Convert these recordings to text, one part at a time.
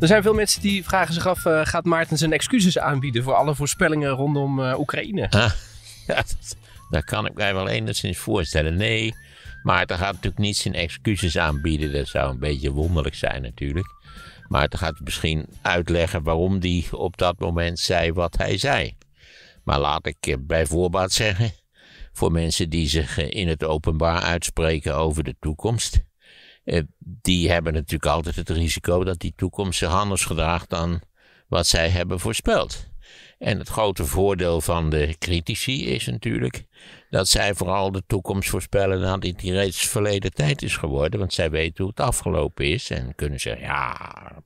Er zijn veel mensen die vragen zich af, eh, gaat Maarten zijn excuses aanbieden voor alle voorspellingen rondom eh, Oekraïne? Ah. dat, kan ik mij wel enigszins voorstellen. Nee, Maarten gaat natuurlijk niet zijn excuses aanbieden. Dat zou een beetje wonderlijk zijn natuurlijk. Maarten gaat misschien uitleggen waarom hij op dat moment zei wat hij zei. Maar laat ik eh, bij voorbaat zeggen, voor mensen die zich in het openbaar uitspreken over de toekomst eh, die hebben natuurlijk altijd het risico dat die toekomst zich anders gedraagt dan wat zij hebben voorspeld. En het grote voordeel van de critici is natuurlijk dat zij vooral de toekomst voorspellen nadat die reeds verleden tijd is geworden. Want zij weten hoe het afgelopen is en kunnen zeggen, ja,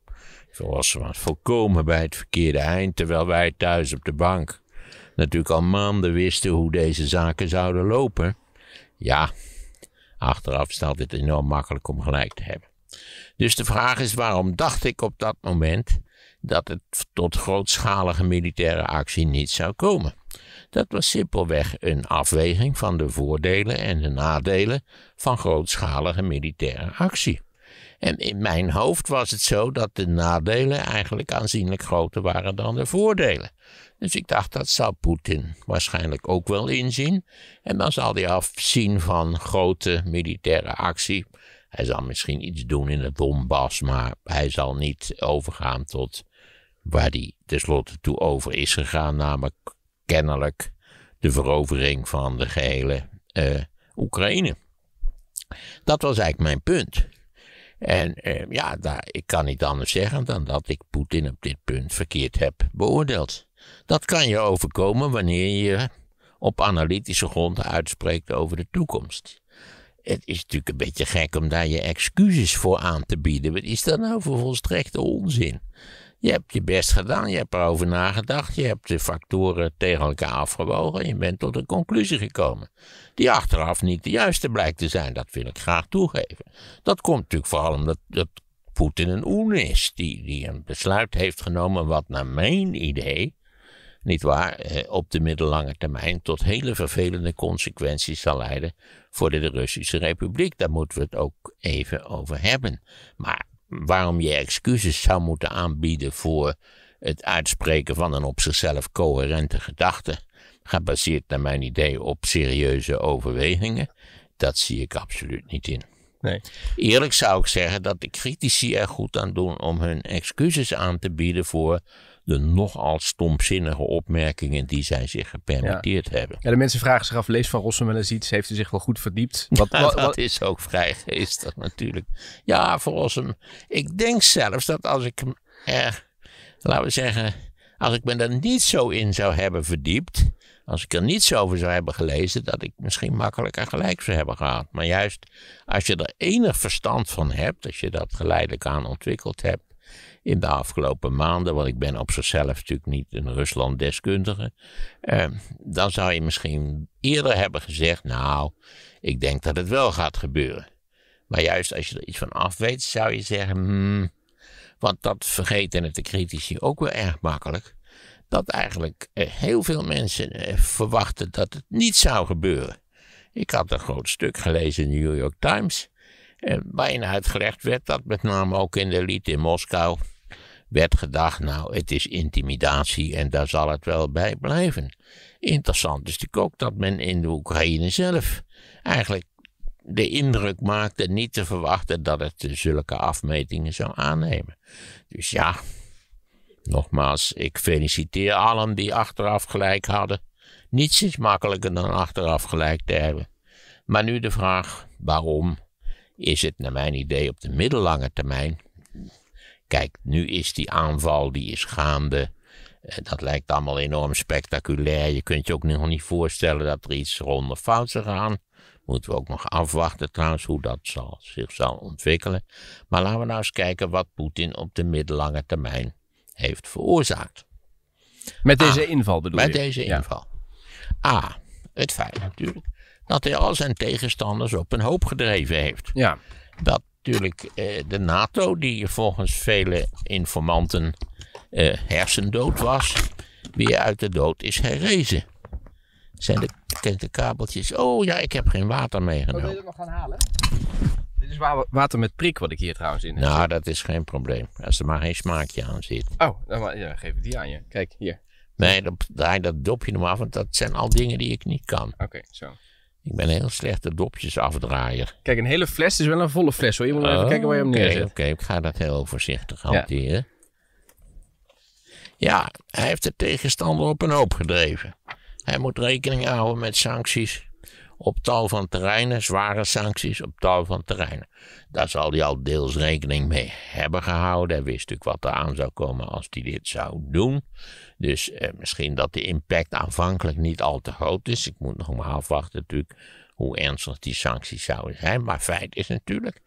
zoals we volkomen bij het verkeerde eind, terwijl wij thuis op de bank natuurlijk al maanden wisten hoe deze zaken zouden lopen. Ja, Achteraf staat het enorm makkelijk om gelijk te hebben. Dus de vraag is waarom dacht ik op dat moment dat het tot grootschalige militaire actie niet zou komen. Dat was simpelweg een afweging van de voordelen en de nadelen van grootschalige militaire actie. En in mijn hoofd was het zo dat de nadelen eigenlijk aanzienlijk groter waren dan de voordelen. Dus ik dacht, dat zou Poetin waarschijnlijk ook wel inzien. En dan zal hij afzien van grote militaire actie. Hij zal misschien iets doen in het Donbass, maar hij zal niet overgaan tot waar hij tenslotte toe over is gegaan, namelijk kennelijk de verovering van de gehele eh, Oekraïne. Dat was eigenlijk mijn punt. En ehm, ja, ik kan niet anders zeggen dan dat ik Poetin op dit punt verkeerd heb beoordeeld. Dat kan je overkomen wanneer je op analytische grond uitspreekt over de toekomst. Het is natuurlijk een beetje gek om daar je excuses voor aan te bieden. Wat is dat nou voor volstrekte onzin? Je hebt je best gedaan, je hebt erover nagedacht, je hebt de factoren tegen elkaar afgewogen en je bent tot een conclusie gekomen. Die achteraf niet de juiste blijkt te zijn, dat wil ik graag toegeven. Dat komt natuurlijk vooral omdat dat Poetin een oen is, die, die een besluit heeft genomen wat naar mijn idee, niet waar, eh, op de middellange termijn tot hele vervelende consequenties zal leiden voor de Russische Republiek. Daar moeten we het ook even over hebben. Maar waarom je excuses zou moeten aanbieden voor het uitspreken van een op zichzelf coherente gedachte, gebaseerd naar mijn idee op serieuze overwegingen, dat zie ik absoluut niet in. Nee. Eerlijk zou ik zeggen dat de critici er goed aan doen om hun excuses aan te bieden voor de nogal stomzinnige opmerkingen die zij zich gepermitteerd hebben. Ja, de mensen vragen zich af, lees Van Rossum wel eens iets? Heeft hij zich wel goed verdiept? Wat, wat, dat is ook vrij geestig natuurlijk. Ja, Van Rossum, ik denk zelfs dat als ik hem, eh, laten we zeggen, als ik me er niet zo in zou hebben verdiept... Als ik er niet zo over zou hebben gelezen, dat ik misschien makkelijker gelijk zou hebben gehad. Maar juist als je er enig verstand van hebt, als je dat geleidelijk aan ontwikkeld hebt, in de afgelopen maanden, want ik ben op zichzelf natuurlijk niet een Rusland-deskundige, ehm, dan zou je misschien eerder hebben gezegd, nou, ik denk dat het wel gaat gebeuren. Maar juist als je er iets van af weet, zou je zeggen, hmm, want dat vergeten het de critici ook wel erg makkelijk, dat eigenlijk eh, heel veel mensen eh, verwachten dat het niet zou gebeuren. Ik had een groot stuk gelezen in de New York Times waarin uitgelegd werd dat met name ook in de elite in Moskou werd gedacht, nou, het is intimidatie en daar zal het wel bij blijven. Interessant is natuurlijk ook dat men in de Oekraïne zelf eigenlijk de indruk maakte niet te verwachten dat het zulke afmetingen zou aannemen. Dus ja, nogmaals, ik feliciteer allen die achteraf gelijk hadden. Niets is makkelijker dan achteraf gelijk te hebben. Maar nu de vraag, waarom is het naar mijn idee op de middellange termijn. Kijk, nu is die aanval die is gaande. Eh, dat lijkt allemaal enorm spectaculair. Je kunt je ook nog niet voorstellen dat er iets ronder fout zou gaan. Moeten we ook nog afwachten trouwens hoe dat zal, zich zal ontwikkelen. Maar laten we nou eens kijken wat Poetin op de middellange termijn heeft veroorzaakt. Met deze ah, inval bedoel met je? Met deze inval. Ja. Ah, A, het feit natuurlijk dat hij al zijn tegenstanders op een hoop gedreven heeft. Ja. Dat natuurlijk eh, de NATO, die volgens vele informanten eh, hersendood was, weer uit de dood is herrezen. Zijn de, de kabeltjes. Oh ja, ik heb geen water meegenomen. Wil je dat nog gaan halen? Dit is water met prik wat ik hier trouwens in heb. Nou, dat is geen probleem. Als er maar geen smaakje aan zit. Oh, dan ja, geef ik die aan je. Kijk, hier. Nee, dan draai dat dopje nog af, want dat zijn al dingen die ik niet kan. Oké, zo. Ik ben een heel slechte dopjesafdraaier. Kijk, een hele fles is wel een volle fles hoor. Je moet even oh, kijken waar je hem neerzet. Oké, ik ga dat heel voorzichtig hanteren. Ja. ja, hij heeft de tegenstander op een hoop gedreven. Hij moet rekening houden met sancties op tal van terreinen, zware sancties op tal van terreinen. Daar zal hij al deels rekening mee hebben gehouden. Hij wist natuurlijk wat er aan zou komen als hij dit zou doen. Dus eh, misschien dat de impact aanvankelijk niet al te groot is. Ik moet nog maar afwachten natuurlijk hoe ernstig die sancties zouden zijn. Maar feit is natuurlijk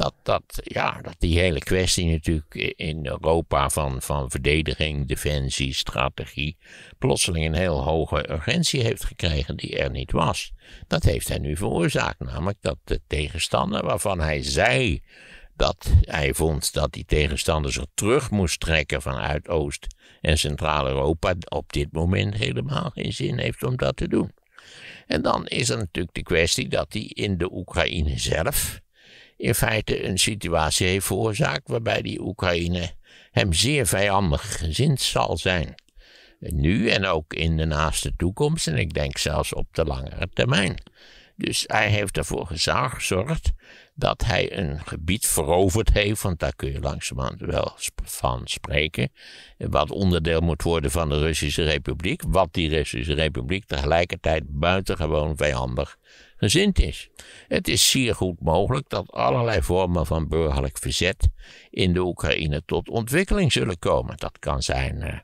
dat, dat, ja, dat die hele kwestie natuurlijk in Europa van, van verdediging, defensie, strategie plotseling een heel hoge urgentie heeft gekregen die er niet was. Dat heeft hij nu veroorzaakt, namelijk dat de tegenstander waarvan hij zei dat hij vond dat die tegenstander zich terug moest trekken vanuit Oost- en Centraal-Europa, op dit moment helemaal geen zin heeft om dat te doen. En dan is er natuurlijk de kwestie dat hij in de Oekraïne zelf in feite een situatie heeft veroorzaakt waarbij die Oekraïne hem zeer vijandig gezind zal zijn. Nu en ook in de naaste toekomst en ik denk zelfs op de langere termijn. Dus hij heeft ervoor gezorgd dat hij een gebied veroverd heeft, want daar kun je langzamerhand wel van spreken, wat onderdeel moet worden van de Russische Republiek, wat die Russische Republiek tegelijkertijd buitengewoon vijandig gezind is. Het is zeer goed mogelijk dat allerlei vormen van burgerlijk verzet in de Oekraïne tot ontwikkeling zullen komen. Dat kan zijn eh,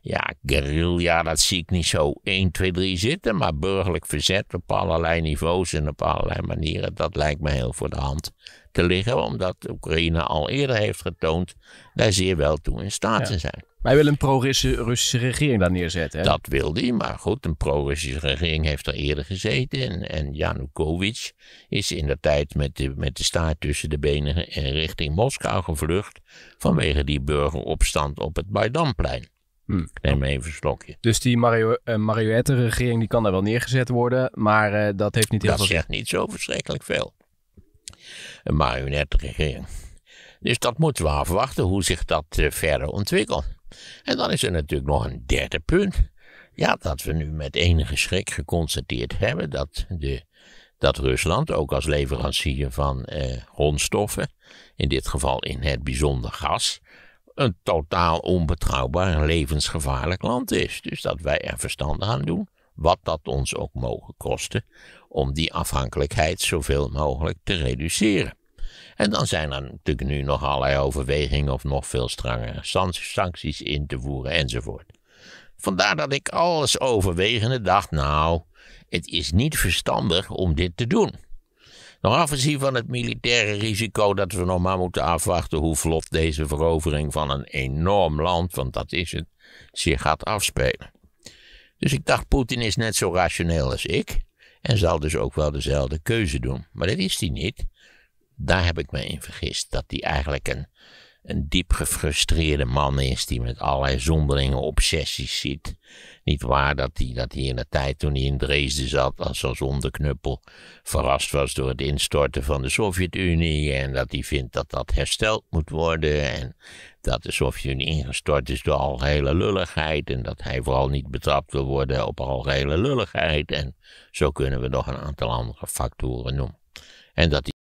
ja, guerrilla, dat zie ik niet zo 1, 2, 3 zitten. Maar burgerlijk verzet op allerlei niveaus en op allerlei manieren, dat lijkt me heel voor de hand te liggen. Omdat Oekraïne al eerder heeft getoond daar zeer wel toe in staat te zijn. Maar hij wil een pro-Russische regering daar neerzetten. Hè? Dat wil hij, maar goed, een pro-Russische regering heeft er eerder gezeten. En, en Janukovic is in de tijd met de, met de staart tussen de benen eh, richting Moskou gevlucht. vanwege die burgeropstand op het Maidanplein. Hmm. neem even een slokje. Dus die Mario, eh, marionettenregering die kan daar wel neergezet worden, maar eh, dat heeft niet heel veel... Dat zegt niet zo verschrikkelijk veel. Een marionettenregering. Dus dat moeten we afwachten hoe zich dat eh, verder ontwikkelt. En dan is er natuurlijk nog een derde punt. Ja, dat we nu met enige schrik geconstateerd hebben dat, de, dat Rusland, ook als leverancier van grondstoffen, in dit geval in het bijzonder gas, een totaal onbetrouwbaar en levensgevaarlijk land is. Dus dat wij er verstand aan doen, wat dat ons ook mogen kosten, om die afhankelijkheid zoveel mogelijk te reduceren. En dan zijn er natuurlijk nu nog allerlei overwegingen of nog veel strengere sancties in te voeren enzovoort. Vandaar dat ik alles overwegende dacht, nou, het is niet verstandig om dit te doen. Nog afgezien van het militaire risico dat we nog maar moeten afwachten hoe vlot deze verovering van een enorm land, want dat is het, zich gaat afspelen. Dus ik dacht, Poetin is net zo rationeel als ik en zal dus ook wel dezelfde keuze doen. Maar dat is hij niet. Daar heb ik me in vergist, dat hij eigenlijk een een diep gefrustreerde man is die met allerlei zonderlinge obsessies zit. Niet waar dat hij dat hij in de tijd toen hij in Dresden zat als, als onderknuppel verrast was door het instorten van de Sovjet-Unie en dat hij vindt dat dat hersteld moet worden en dat de Sovjet-Unie ingestort is door algehele lulligheid en dat hij vooral niet betrapt wil worden op algehele lulligheid en zo kunnen we nog een aantal andere factoren noemen. En dat